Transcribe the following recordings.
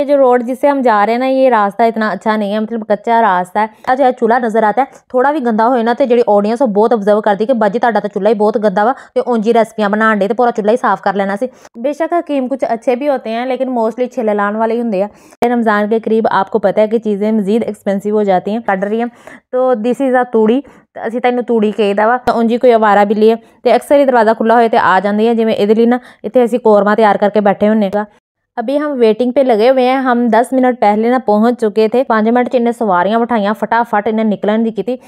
ये जो रोड जिससे हम जा रहे हैं ना ये रास्ता इतना अच्छा नहीं है मतलब कच्चा रास्ता है अच्छा जो है चूल्हा नजर आता है थोड़ा भी गंदा ਹੋਏ ਨਾ ਤੇ ਜਿਹੜੀ ਆਡੀਅנס ਉਹ ਬਹੁਤ ਅਬਜ਼ਰਵ ਕਰਦੀ ਕਿ ਬਾਜੀ ਤੁਹਾਡਾ ਤਾਂ ਚੁੱਲ੍ਹਾ ਹੀ ਬਹੁਤ ਗੰਦਾ ਵਾ ਤੇ ਉਂਜੀ ਰੈਸਪੀਆਂ ਬਣਾਉਣ ਦੇ ਤੇ ਪੂਰਾ ਚੁੱਲ੍ਹਾ ਹੀ ਸਾਫ਼ ਕਰ ਲੈਣਾ ਸੀ बेशक हकीम कुछ अच्छे भी होते हैं लेकिन मोस्टली छिले लाने वाले ही होंगे हैं रमज़ान के करीब आपको पता है कि चीज़ें मजीद एक्सपेंसिव हो जाती हैं कट रही हैं तो दिस इज़ अ तूड़ी ਅਸੀਂ ਤੈਨੂੰ ਤੂੜੀ ਕਹੀਦਾ ਵਾ ਉਂਜੀ ਕੋਈ ਆਵਾਰਾ ਬਿੱਲੀ ਹੈ ਤੇ ਅਕਸਰ ਹੀ ਦਰਵਾਜ਼ਾ ਖੁੱਲਾ ਹੋਏ ਤੇ ਆ ਜਾਂਦੀ ਹੈ ਜਿਵੇਂ ਇਹਦੇ ਲਈ ਨਾ ਇੱਥੇ ਅਸੀਂ ਕੋਰਮਾ ਤਿਆਰ ਕਰਕੇ ਬੈਠੇ ਹੁੰਨੇ ਵਾ अभी हम वेटिंग पे लगे हुए हैं हम दस मिनट पहले ना पहुंच चुके थे पांच मिनट इन्हें सवारियां बिठाइयां फटाफट इन्हें निकलन दी की थी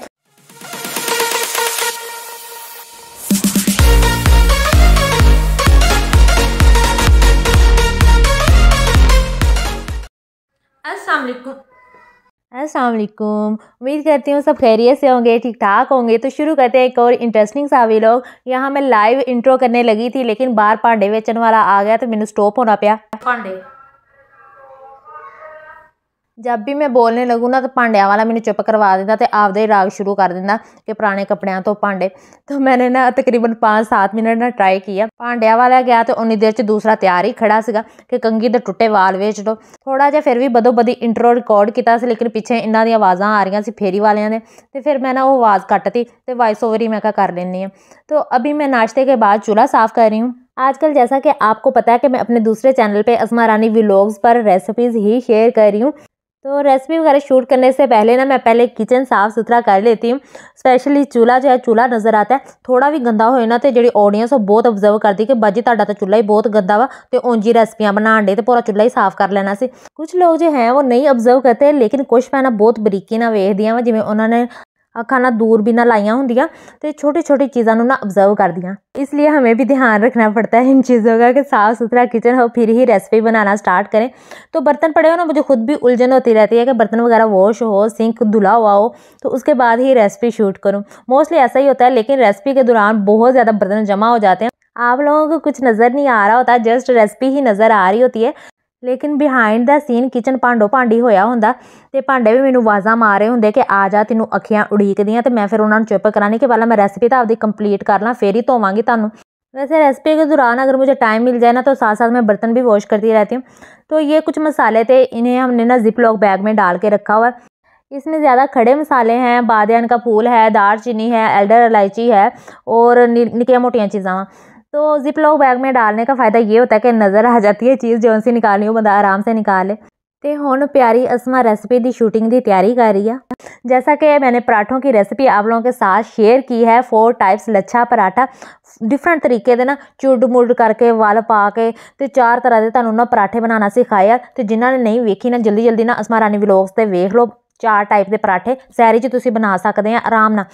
असलकुम असलम उम्मीद करती हूँ सब खैरियत से होंगे ठीक ठाक होंगे तो शुरू करते हैं एक और इंटरेस्टिंग सा भी लोग यहाँ मैं लाइव इंट्रो करने लगी थी लेकिन बार पांडे वेचन वाला आ गया तो मैंने स्टॉप होना पाया पांडे ਜਦ ਵੀ ਮੈਂ ਬੋਲਣੇ ਲੱਗੂ ਨਾ ਤਾਂ ਭਾਂਡਿਆਂ ਵਾਲਾ ਮੈਨੂੰ ਚੁੱਪ ਕਰਵਾ ਦਿੰਦਾ ਤੇ ਆਪਦੇ ਰਾਗ ਸ਼ੁਰੂ ਕਰ ਦਿੰਦਾ ਕਿ ਪੁਰਾਣੇ ਕੱਪੜਿਆਂ ਤੋਂ ਭਾਂਡੇ ਤਾਂ ਮੈਨੇ ਨਾ ਤਕਰੀਬਨ 5-7 ਮਿੰਟ ਨਾ ਟਰਾਈ ਕੀਆ ਭਾਂਡਿਆਂ ਵਾਲਾ ਗਿਆ ਤੇ ਉਨੀ ਦੇਰ ਚ ਦੂਸਰਾ ਤਿਆਰ ਹੀ ਖੜਾ ਸੀਗਾ ਕਿ ਕੰਗੀ ਦੇ ਟੁੱਟੇ ਵਾਲ ਵੇਚ ਲੋ ਥੋੜਾ ਜਿਹਾ ਫਿਰ ਵੀ ਬਦੋ ਬਦੀ ਇੰਟਰੋ ਰਿਕਾਰਡ ਕੀਤਾ ਸੀ ਲੇਕਿਨ ਪਿੱਛੇ ਇਹਨਾਂ ਦੀਆਂ ਆਵਾਜ਼ਾਂ ਆ ਰਹੀਆਂ ਸੀ ਫੇਰੀ ਵਾਲਿਆਂ ਦੇ ਤੇ ਫਿਰ ਮੈਂ ਨਾ ਉਹ ਆਵਾਜ਼ ਕੱਟਤੀ ਤੇ ਵਾਇਸ ਓਵਰ ਹੀ ਮੈਂ ਕਾ ਕਰ ਲੈਣੀ ਆ तो ਅਭੀ ਮੈਂ ਨਾਸ਼ਤੇ ਕੇ ਬਾਅਦ ਚੁਲਾ ਸਾਫ ਕਰ ਰਹੀ ਹੂੰ आजकल जैसा कि आपको पता है कि मैं अपने दूसरे चैनल पे असमा रानी व्लॉग्स पर रेसिपीज़ ही शेयर कर रही हूँ तो रेसिपी वगैरह शूट करने से पहले ना मैं पहले किचन साफ़ सुथरा कर लेती हूँ स्पेशली चूल्हा जो है चूल्हा नज़र आता है थोड़ा भी गंदा होए ना तो जी ऑडियंस बहुत ऑब्जर्व करती कि बाजी तो चूल्हा ही बहुत गंदा वा तो उंज ही रेसिपियाँ बना दे तो पूरा चूल्हा ही साफ कर लेना से कुछ लोग जो हैं वो नहीं ऑब्जर्व करते लेकिन कुछ मैं बहुत बरीकी ना वेख दियाँ वा जिमें उन्होंने ਅੱਖਾਂ दूर भी ना लाइया ਹੁੰਦੀਆਂ तो छोटी छोटी चीज़ों ना ऑब्जर्व कर दिया इसलिए हमें भी ध्यान रखना पड़ता है इन चीज़ों का कि साफ़ सुथरा किचन हो फिर ही रेसिपी बनाना स्टार्ट करें तो बर्तन पड़े हो ना मुझे खुद भी उलझन होती रहती है कि बर्तन वगैरह वॉश हो सिंक धुला हुआ हो तो उसके बाद ही रेसिपी शूट करूँ मोस्टली ऐसा ही होता है लेकिन रेसिपी के दौरान बहुत ज़्यादा बर्तन जमा हो जाते हैं आप लोगों को कुछ नज़र नहीं आ रहा होता जस्ट रेसिपी ही नज़र आ रही होती है ਲੇਕਿਨ ਬਿਹਾਈਂਡ ਦਾ ਸੀਨ ਕਿਚਨ ਭਾਂਡੋ ਭਾਂਡੀ ਹੋਇਆ ਹੁੰਦਾ ਤੇ ਭਾਂਡੇ ਵੀ ਮੈਨੂੰ ਆਵਾਜ਼ਾਂ ਮਾਰ ਰਹੇ ਹੁੰਦੇ ਕਿ ਆ ਜਾ ਤੈਨੂੰ ਅੱਖੀਆਂ ਉਡੀਕਦੀਆਂ ਤੇ ਮੈਂ ਫਿਰ ਉਹਨਾਂ ਨੂੰ ਚੁੱਪ ਕਰਾਣੀ ਕਿ ਪਹਿਲਾਂ ਮੈਂ ਰੈਸਪੀ ਤਾਂ ਆਪਦੀ ਕੰਪਲੀਟ ਕਰ ਲਾਂ ਫੇਰ ਹੀ ਧੋਵਾਂਗੀ ਤੁਹਾਨੂੰ वैसे रेसिपी के दौरान अगर मुझे टाइम मिल जाए ना तो साथ साथ मैं बर्तन भी वॉश करती रहती हूँ तो ये कुछ मसाले थे इन्हें हमने ना जिप लॉक बैग में डाल के रखा हुआ है इसमें ज़्यादा खड़े मसाले हैं बादन का फूल है दार चीनी है एल्डर इलायची है और निक्किया मोटिया चीज़ा वा तो जिपलॉक बैग में डालने का फ़ायदा ये होता है कि नज़र आ जाती है चीज़ जो सी निकालनी हो बंदा आराम से निकाले ਤੇ ਹੁਣ ਪਿਆਰੀ ਅਸਮਾ रेसिपी ਦੀ शूटिंग ਦੀ ਤਿਆਰੀ ਕਰ ਰਹੀ ਆ जैसा कि मैंने पराठों की रेसिपी आप लोगों के साथ शेयर की है four types lachha paratha different ਤਰੀਕੇ ਦੇ ਨਾ ਚੁੱਡ ਮੁੱਡ ਕਰਕੇ ਵਲ ਪਾ ਕੇ ਤੇ ਚਾਰ ਤਰ੍ਹਾਂ ਦੇ ਤੁਹਾਨੂੰ ਨਾ ਪਰਾਠੇ ਬਣਾਉਣਾ ਸਿਖਾਇਆ ਤੇ ਜਿਨ੍ਹਾਂ ਨੇ ਨਹੀਂ ਵੇਖੀ ਨਾ ਜਲਦੀ ਜਲਦੀ ਨਾ ਅਸਮਾ ਰਾਣੀ ਵਲੌਗਸ ਤੇ ਵੇਖ ਲਓ चार टाइप के पराठे ਸਹਿਰੀ 'ਚ ਤੁਸੀਂ ਬਣਾ ਸਕਦੇ ਆ ਆਰਾਮ ਨਾਲ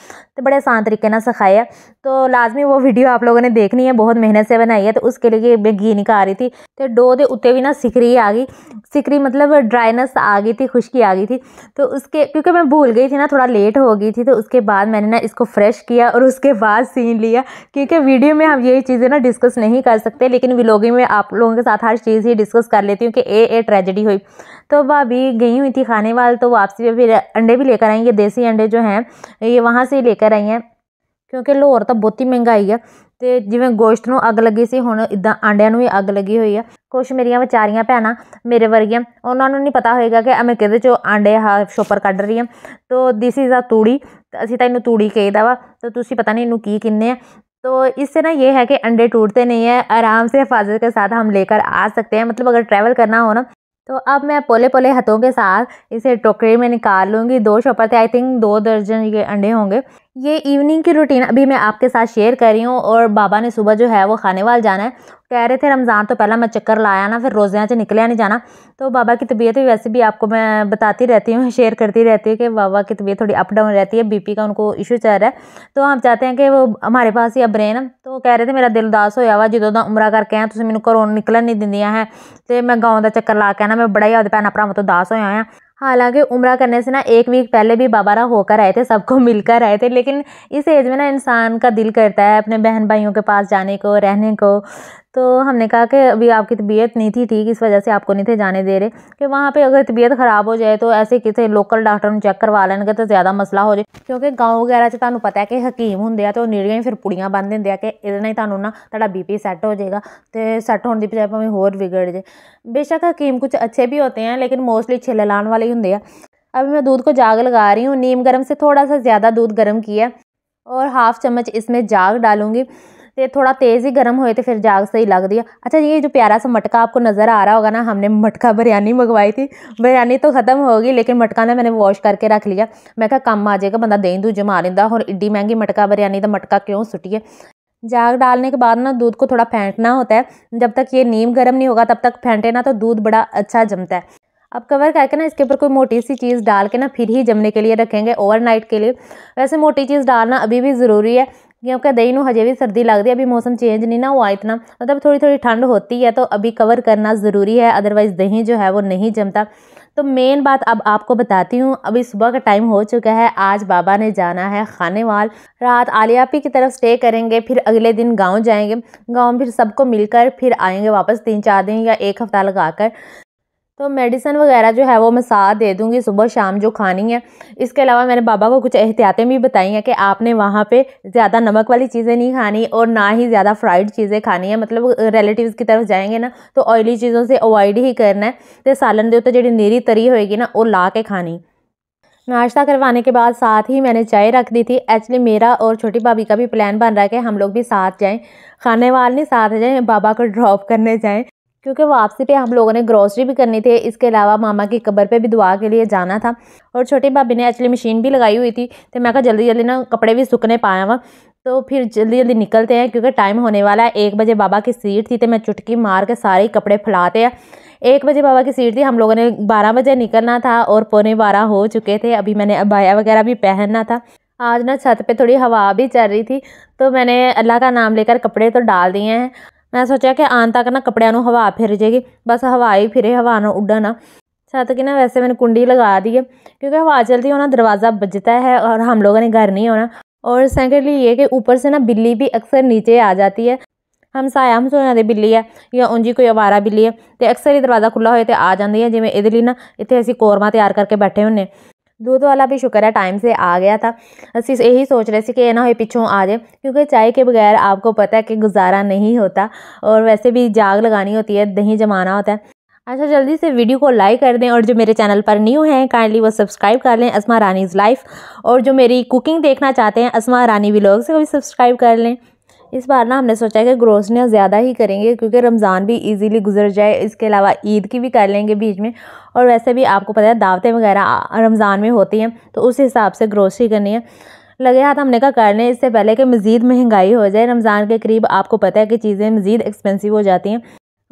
बड़े आसान तरीके सिखाए हैं तो लाजमी वो वीडियो आप लोगों ने देखनी है बहुत मेहनत से बनाई है तो उसके लिए मैं घी निकाल रही थी तो डो के उत्ते भी ना सिकरी आ गई सिकरी मतलब ड्राइनेस आ गई थी खुश्की आ गई थी तो उसके क्योंकि मैं भूल गई थी ना थोड़ा लेट हो गई थी तो उसके बाद मैंने ना इसको फ्रेश किया और उसके बाद सीन लिया क्योंकि वीडियो में हम यही चीज़ें ना डिस्कस नहीं कर सकते लेकिन व्लॉगिंग में आप लोगों के साथ हर चीज़ ही डिस्कस कर लेती हूँ कि ए ए ट्रेजेडी हुई तो भाभी गई हुई थी खाने वाल तो वापसी भी अंडे भी लेकर आई ये देसी अंडे जो हैं ये वहाँ से ही लेकर आई हैं क्योंकि लाहौर तो बहुत ही महंगाई है तो जिमें गोश्त को अग लगी सी हूँ इदा आंडिया भी अग लगी हुई है कुछ मेरिया बेचारिया भैन मेरे वर्गिया उन्होंने नहीं पता होएगा कि मैं कि आंडे हा शोपर क्ड रही हूँ तो दिस इज़ अ तूड़ी असी तो इन तूड़ी कह दा वा तो तुम पता नहीं इनू की किन्ने तो इससे ना ये है कि अंडे टूटते नहीं है आराम से हिफाजत के साथ हम लेकर आ सकते हैं मतलब अगर ट्रैवल करना हो ना तो अब मैं पोले पोले हाथों के साथ इसे टोकरी में निकाल लूँगी दो शॉपर थे आई थिंक दो दर्जन ये अंडे होंगे ये इवनिंग की रूटीन अभी मैं आपके साथ शेयर कर रही हूँ और बाबा ने सुबह जो है वो खाने वाल जाना है कह रहे थे रमज़ान तो पहला मैं चक्कर लाया ना फिर रोज़ियाँ से निकलिया नहीं जाना तो बाबा की तबीयत भी वैसे भी आपको मैं बताती रहती हूँ शेयर करती रहती हूँ कि बाबा की तबीयत थोड़ी अप डाउन रहती है बीपी का उनको इशू चल रहा है तो हम चाहते हैं कि वो हमारे पास ही अब ब्रेन तो कह रहे थे मेरा दिल उदास होया वा जो ਦਾ करके हैं ਆਇਆ मैंने घरों ਘਰੋਂ नहीं दिदियाँ हैं तो मैं गाँव का चक्कर ला के ना मैं बड़ा ही ਹੀ भैन ਭੈਣਾ ਭਰਾਵਾਂ उदास ਉਦਾਸ हालांकि उम्र करने से ना एक वीक पहले भी बाबारा होकर आए थे सबको मिलकर आए थे लेकिन इस एज में ना इंसान का दिल करता है अपने बहन भाइयों के पास जाने को रहने को तो हमने कहा कि अभी आपकी तबीयत नहीं थी ठीक इस वजह से आपको नहीं थे जाने दे रहे कि वहाँ पे अगर तबीयत ख़राब हो जाए तो ऐसे किसी लोकल डॉक्टर ਨੂੰ ਚੈੱਕ ਕਰਵਾ ਲੈਣਗੇ ਤਾਂ ਜ਼ਿਆਦਾ ਮਸਲਾ ਹੋ ਜੇ ਕਿਉਂਕਿ ਗਾਉਂ ਵਗੈਰਾ 'ਚ ਤੁਹਾਨੂੰ ਪਤਾ ਹੈ ਕਿ ਹਕੀਮ ਹੁੰਦੇ ਆ ਤੇ ਉਹ ਨੇੜੀਆਂ ਹੀ ਫਿਰ ਪੁੜੀਆਂ ਬੰਨ ਦਿੰਦੇ ਆ ਕਿ ਇਹਦੇ ਨਾਲ ਹੀ ਤੁਹਾਨੂੰ ਨਾ ਤੁਹਾਡਾ ਬੀਪੀ ਸੈੱਟ ਹੋ ਜਾਏਗਾ ਤੇ ਸੈੱਟ ਹੋਣ ਦੀ ਬਜਾਏ ਭਾਵੇਂ हकीम कुछ अच्छे भी होते हैं लेकिन मोस्टली छिले लाने वाले ही होंगे अभी मैं दूध को जाग लगा रही हूँ नीम गर्म से थोड़ा सा ज़्यादा दूध गर्म किया और हाफ़ चम्मच इसमें जाग डालूँगी तो थोड़ा तेज़ ही गर्म हुए तो फिर जाग सही लगती लग दिया अच्छा ये जो प्यारा सा मटका आपको नज़र आ रहा होगा ना हमने मटका बिरयानी मंगवाई थी बिरयानी तो ख़त्म होगी लेकिन मटका ना मैंने वॉश करके रख लिया मैं कहा कम आ जाएगा बंदा दें दूध जमा लेंदा और इड्डी महंगी मटका बिरयानी तो मटका क्यों सुटिए जाग डालने के बाद ना दूध को थोड़ा फेंटना होता है जब तक ये नीम गर्म नहीं होगा तब तक फेंटे ना तो दूध बड़ा अच्छा जमता है अब कवर करके ना इसके ऊपर कोई मोटी सी चीज़ डाल के ना फिर ही जमने के लिए रखेंगे ओवरनाइट के लिए वैसे मोटी चीज़ डालना अभी भी ज़रूरी है क्योंकि दही में हजे भी सर्दी लगती है अभी मौसम चेंज नहीं ना हुआ इतना मतलब थोड़ी थोड़ी ठंड होती है तो अभी कवर करना ज़रूरी है अदरवाइज़ दही जो है वो नहीं जमता तो मेन बात अब आपको बताती हूँ अभी सुबह का टाइम हो चुका है आज बाबा ने जाना है खाने वाल रात आलियापी की तरफ स्टे करेंगे फिर अगले दिन गांव जाएंगे गांव फिर सबको मिलकर फिर आएंगे वापस तीन चार दिन या एक हफ्ता लगा कर तो मेडिसन वगैरह जो है वो मैं साथ दे दूँगी सुबह शाम जो खानी है इसके अलावा मैंने बाबा को कुछ एहतियातें भी बताई हैं कि आपने वहाँ पे ज़्यादा नमक वाली चीज़ें नहीं खानी और ना ही ज़्यादा फ्राइड चीज़ें खानी है मतलब रिलेटिव्स की तरफ जाएंगे ना तो ऑयली चीज़ों से अवॉइड ही करना है तो सालन के जो जी नीरी तरी होएगी ना वो ला के खानी नाश्ता करवाने के बाद साथ ही मैंने चाय रख दी थी एक्चुअली मेरा और छोटी भाभी का भी प्लान बन रहा है कि हम लोग भी साथ जाएं खाने वाले साथ जाएं बाबा को ड्रॉप करने जाएं क्योंकि वापसी पे हम लोगों ने ग्रॉसरी भी करनी थी इसके अलावा मामा की कब्र पे भी दुआ के लिए जाना था और छोटी भाभी ने एक्चुअली मशीन भी लगाई हुई थी तो मैं कहा जल्दी जल्दी ना कपड़े भी सूखने पाया वहाँ तो फिर जल्दी जल्दी निकलते हैं क्योंकि टाइम होने वाला है एक बजे बाबा की सीट थी तो मैं चुटकी मार के सारे कपड़े फैलाते हैं एक बजे बाबा की सीट थी हम लोगों ने बारह बजे निकलना था और पौने बारह हो चुके थे अभी मैंने अबाया वगैरह भी पहनना था आज ना छत पे थोड़ी हवा भी चल रही थी तो मैंने अल्लाह का नाम लेकर कपड़े तो डाल दिए हैं ਮੈਂ ਸੋਚਿਆ ਕਿ ਆਉਣ ਤੱਕ ਨਾ ਕੱਪੜਿਆਂ ਨੂੰ ਹਵਾ ਫਿਰ ਜੇਗੀ ਬਸ ਹਵਾ ਹੀ ਫਿਰੇ ਹਵਾ ਨੂੰ ਉੱਡਾ ਨਾ छत की ना वैसे मैंने कुंडी लगा दी है क्योंकि हवा चलती होना दरवाज़ा बजता है और हम लोगों ने घर नहीं होना और सेकेंडली ये कि ऊपर से ना बिल्ली भी अक्सर नीचे आ जाती है हम साया हम सोना बिल्ली है ਜਾਂ ਉਂਝ ਕੋਈ ਆਵਾਰਾ ਬਿੱਲੀ ਹੈ ਤੇ ਅਕਸਰ ਹੀ ਦਰਵਾਜ਼ਾ ਖੁੱਲਾ ਹੋਏ ਤੇ ਆ ਜਾਂਦੀ ਹੈ ਜਿਵੇਂ ਇਹਦੇ ਲਈ ਨਾ ਇੱਥੇ ਅਸੀਂ ਕੋਰਮਾ ਤਿਆਰ ਕਰਕੇ ਬੈਠੇ ਹੁੰਨੇ दूध वाला भी शुक्र है टाइम से आ गया था असी यही सोच रहे थे कि ना हो पिछों आ जाए क्योंकि चाय के बगैर आपको पता है कि गुजारा नहीं होता और वैसे भी जाग लगानी होती है दही जमाना होता है अच्छा जल्दी से वीडियो को लाइक कर दें और जो मेरे चैनल पर न्यू हैं काइंडली वो सब्सक्राइब कर लें अस्मा रानीज़ लाइफ और जो मेरी कुकिंग देखना चाहते हैं अस्मा रानी व्लॉग से भी सब्सक्राइब कर लें इस बार ना हमने सोचा कि ग्रोसरियाँ ज़्यादा ही करेंगे क्योंकि रमज़ान भी इजीली गुजर जाए इसके अलावा ईद की भी कर लेंगे बीच में और वैसे भी आपको पता है दावतें वगैरह रमज़ान में होती हैं तो उस हिसाब से ग्रोसरी करनी है लगे हाथ हमने कहा कर लें इससे पहले कि मज़ीद महंगाई हो जाए रमज़ान के करीब आपको पता है कि चीज़ें मज़ीद एक्सपेंसिव हो जाती हैं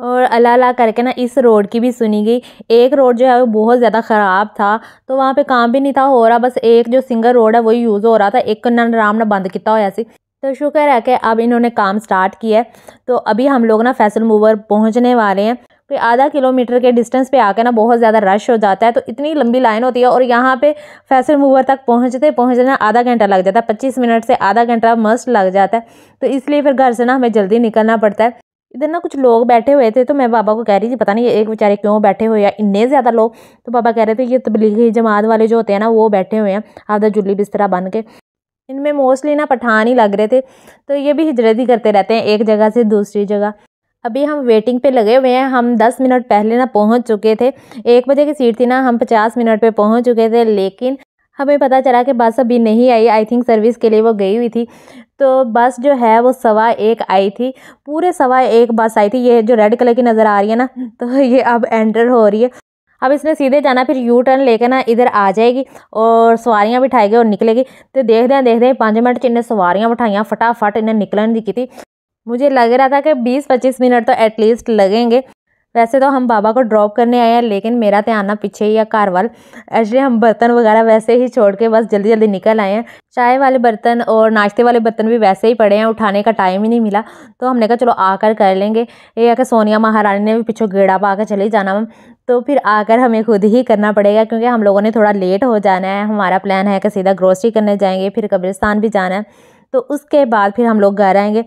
और अल्लाह अल्लाह करके ना इस रोड की भी सुनी गई एक रोड जो है वो बहुत ज़्यादा ख़राब था तो वहाँ पे काम भी नहीं था हो रहा बस एक जो सिंगल रोड है वही यूज़ हो रहा था एक नाम बंद किया हुआ सी तो शुक्र है कि अब इन्होंने काम स्टार्ट किया है तो अभी हम लोग ना फैसल मूवर पहुँचने वाले हैं कोई आधा किलोमीटर के डिस्टेंस पे आके ना बहुत ज़्यादा रश हो जाता है तो इतनी लंबी लाइन होती है और यहाँ पे फैसल मूवर तक पहुँचते पहुँचते ना आधा घंटा लग जाता है पच्चीस मिनट से आधा घंटा मस्ट लग जाता है तो इसलिए फिर घर से ना हमें जल्दी निकलना पड़ता है इधर ना कुछ लोग बैठे हुए थे तो मैं बाबा को कह रही थी पता नहीं ये एक बेचारे क्यों बैठे हुए हैं इन्ने ज़्यादा लोग तो बाबा कह रहे थे ये तबलीगी जमात वाले जो होते हैं ना वो बैठे हुए हैं आधा जुली बिस्तरा बन के इनमें मोस्टली ना पठान ही लग रहे थे तो ये भी हिजरत ही करते रहते हैं एक जगह से दूसरी जगह अभी हम वेटिंग पे लगे हुए हैं हम दस मिनट पहले ना पहुंच चुके थे एक बजे की सीट थी ना हम पचास मिनट पे पहुंच चुके थे लेकिन हमें पता चला कि बस अभी नहीं आई आई थिंक सर्विस के लिए वो गई हुई थी तो बस जो है वो सवा एक आई थी पूरे सवा एक बस आई थी ये जो रेड कलर की नज़र आ रही है ना तो ये अब एंटर हो रही है अब इसने सीधे जाना फिर यू टर्न लेकर ना इधर आ जाएगी और सवारियाँ बिठाएगी और निकलेगी तो देखते हैं देखते हैं पाँच मिनट च इन्हें सवारियाँ बिठाइया फटाफट इन्हें निकलन की थी मुझे लग रहा था कि बीस पच्चीस मिनट तो एटलीस्ट लगेंगे वैसे तो हम बाबा को ड्रॉप करने आए हैं लेकिन मेरा ध्यान ना पीछे ही है कार वाल एक्चुअली हम बर्तन वगैरह वैसे ही छोड़ के बस जल्दी जल्दी निकल आए हैं चाय वाले बर्तन और नाश्ते वाले बर्तन भी वैसे ही पड़े हैं उठाने का टाइम ही नहीं मिला तो हमने कहा चलो आकर कर लेंगे ये है कि सोनिया महारानी ने भी पीछे गेड़ा पा कर चले जाना तो फिर आकर हमें खुद ही करना पड़ेगा क्योंकि हम लोगों ने थोड़ा लेट हो जाना है हमारा प्लान है कि सीधा ग्रोसरी करने जाएंगे फिर कब्रिस्तान भी जाना है तो उसके बाद फिर हम लोग घर आएंगे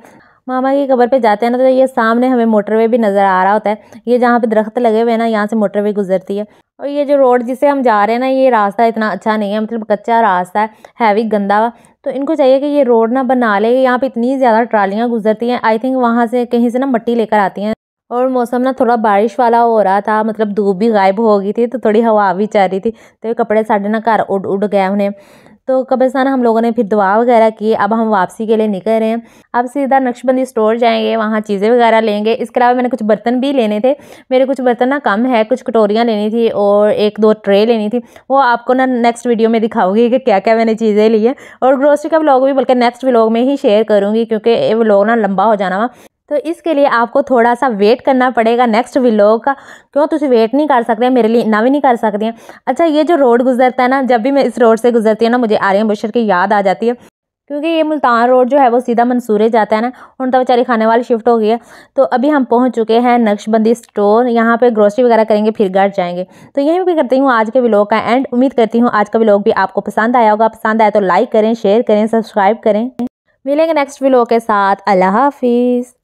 मामा की कबर पे जाते हैं ना तो ये सामने हमें मोटरवे भी नज़र आ रहा होता है ये जहाँ पे दरख्त लगे हुए हैं ना यहाँ से मोटरवे गुजरती है और ये जो रोड जिसे हम जा रहे हैं ना ये रास्ता इतना अच्छा नहीं है मतलब कच्चा रास्ता है हैवी गंदा हुआ तो इनको चाहिए कि ये रोड ना बना ले यहाँ पर इतनी ज़्यादा ट्रालियाँ गुजरती हैं आई थिंक वहाँ से कहीं से ना मट्टी लेकर आती हैं और मौसम ना थोड़ा बारिश वाला हो रहा था मतलब धूप भी गायब हो गई थी तो थोड़ी हवा भी चल रही थी तो ये कपड़े साढ़े ना घर उड़ उड़ गए उन्हें तो कब्रस्तान हम लोगों ने फिर दुआ वगैरह की अब हम वापसी के लिए निकल रहे हैं अब सीधा नक्शबंदी स्टोर जाएंगे वहाँ चीज़ें वगैरह लेंगे इसके अलावा मैंने कुछ बर्तन भी लेने थे मेरे कुछ बर्तन ना कम है कुछ कटोरियाँ लेनी थी और एक दो ट्रे लेनी थी वो आपको ना नेक्स्ट वीडियो में दिखाऊंगी कि क्या क्या मैंने चीज़ें ली है और ग्रोसरी का ब्लॉग भी बल्कि नेक्स्ट ब्लॉग में ही शेयर करूँगी क्योंकि ये ब्लॉग ना लंबा हो जाना वहाँ तो इसके लिए आपको थोड़ा सा वेट करना पड़ेगा नेक्स्ट व्लॉग का क्यों तुम तो वेट नहीं कर सकते मेरे लिए इन्ना भी नहीं कर सकते अच्छा ये जो रोड गुजरता है ना जब भी मैं इस रोड से गुजरती हूँ ना मुझे आर्यन बशर की याद आ जाती है क्योंकि ये मुल्तान रोड जो है वो सीधा मंसूरे जाता है ना उन तो बेचारे खाने वाली शिफ्ट हो गई है तो अभी हम पहुंच चुके हैं नक्शबंदी स्टोर यहाँ पे ग्रोसरी वगैरह करेंगे फिर घर जाएंगे तो यहीं भी करती हूँ आज के व्लॉग का एंड उम्मीद करती हूँ आज का व्लॉग भी आपको पसंद आया होगा पसंद आया तो लाइक करें शेयर करें सब्सक्राइब करें मिलेंगे नेक्स्ट व्लॉग के साथ अल्लाह हाफिज़